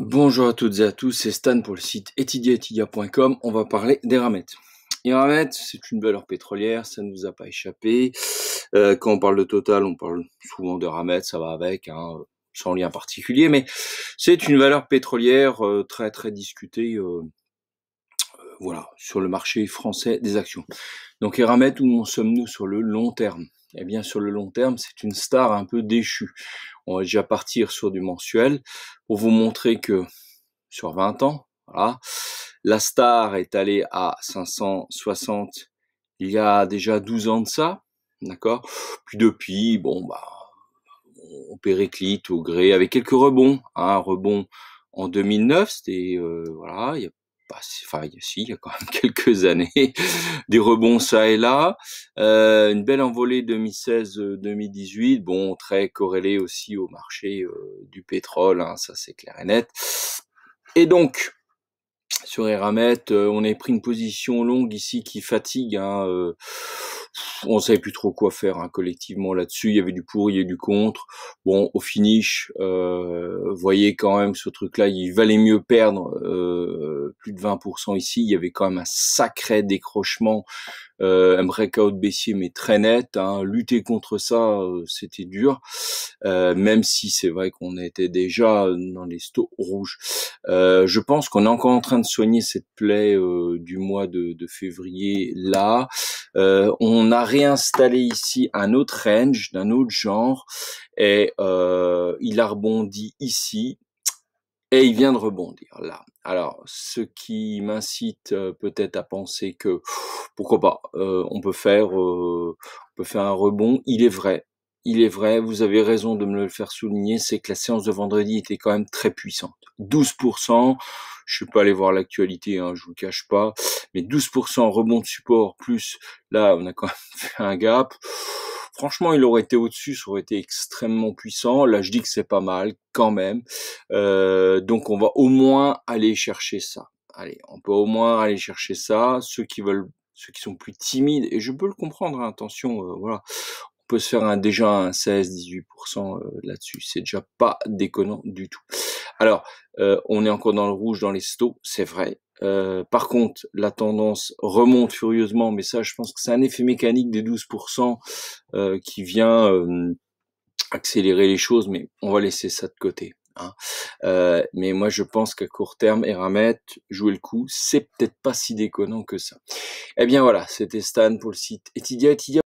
Bonjour à toutes et à tous, c'est Stan pour le site etidiaetidia.com. On va parler des ramettes. Les ramettes, c'est une valeur pétrolière, ça ne vous a pas échappé. Euh, quand on parle de Total, on parle souvent de ramettes, ça va avec, hein, sans lien particulier, mais c'est une valeur pétrolière euh, très très discutée. Euh, voilà, sur le marché français des actions. Donc Eramet, où en sommes-nous sur le long terme Eh bien, sur le long terme, c'est une star un peu déchue. On va déjà partir sur du mensuel pour vous montrer que sur 20 ans, voilà, la star est allée à 560 il y a déjà 12 ans de ça, d'accord Puis depuis, bon, bah, on périclite au gré avec quelques rebonds, un hein, rebond en 2009, c'était euh, voilà, il pas, enfin, si, il y a quand même quelques années, des rebonds ça et là. Euh, une belle envolée 2016-2018, bon, très corrélée aussi au marché euh, du pétrole, hein, ça c'est clair et net. Et donc, sur Eramet, euh, on a pris une position longue ici qui fatigue. Hein, on ne savait plus trop quoi faire hein, collectivement là-dessus. Il y avait du pour, il y avait du contre. Bon, au finish, euh, voyez quand même ce truc-là, il valait mieux perdre plus de 20% ici. Il y avait quand même un sacré décrochement, euh, un breakout baissier mais très net. Hein. Lutter contre ça, euh, c'était dur, euh, même si c'est vrai qu'on était déjà dans les stocks rouges. Euh, je pense qu'on est encore en train de soigner cette plaie du mois de, de février là. on a réinstallé ici un autre range d'un autre genre et il a rebondi ici et il vient de rebondir là. Alors, ce qui m'incite euh, peut-être à penser que pourquoi pas, euh, on peut faire, euh, on peut faire un rebond. Il est vrai, il est vrai. Vous avez raison de me le faire souligner. C'est que la séance de vendredi était quand même très puissante. 12%. Je suis pas allé voir l'actualité, hein, je vous le cache pas. Mais 12% rebond de support plus là, on a quand même fait un gap. Franchement, il aurait été au-dessus, ça aurait été extrêmement puissant. Là, je dis que c'est pas mal quand même. Euh, donc, on va au moins aller chercher ça. Allez, on peut au moins aller chercher ça. Ceux qui veulent, ceux qui sont plus timides, et je peux le comprendre. Hein, attention, euh, voilà, on peut se faire un, déjà un 16-18% euh, là-dessus. C'est déjà pas déconnant du tout. Alors, on est encore dans le rouge dans les stocks, c'est vrai. Euh, par contre, la tendance remonte furieusement, mais ça, je pense que c'est un effet mécanique des 12% euh, qui vient euh, accélérer les choses, mais on va laisser ça de côté. Hein. mais moi, je pense qu'à court terme, Eramet, jouer le coup, c'est peut-être pas si déconnant que ça. Eh bien voilà, c'était Stan pour le site Etidia.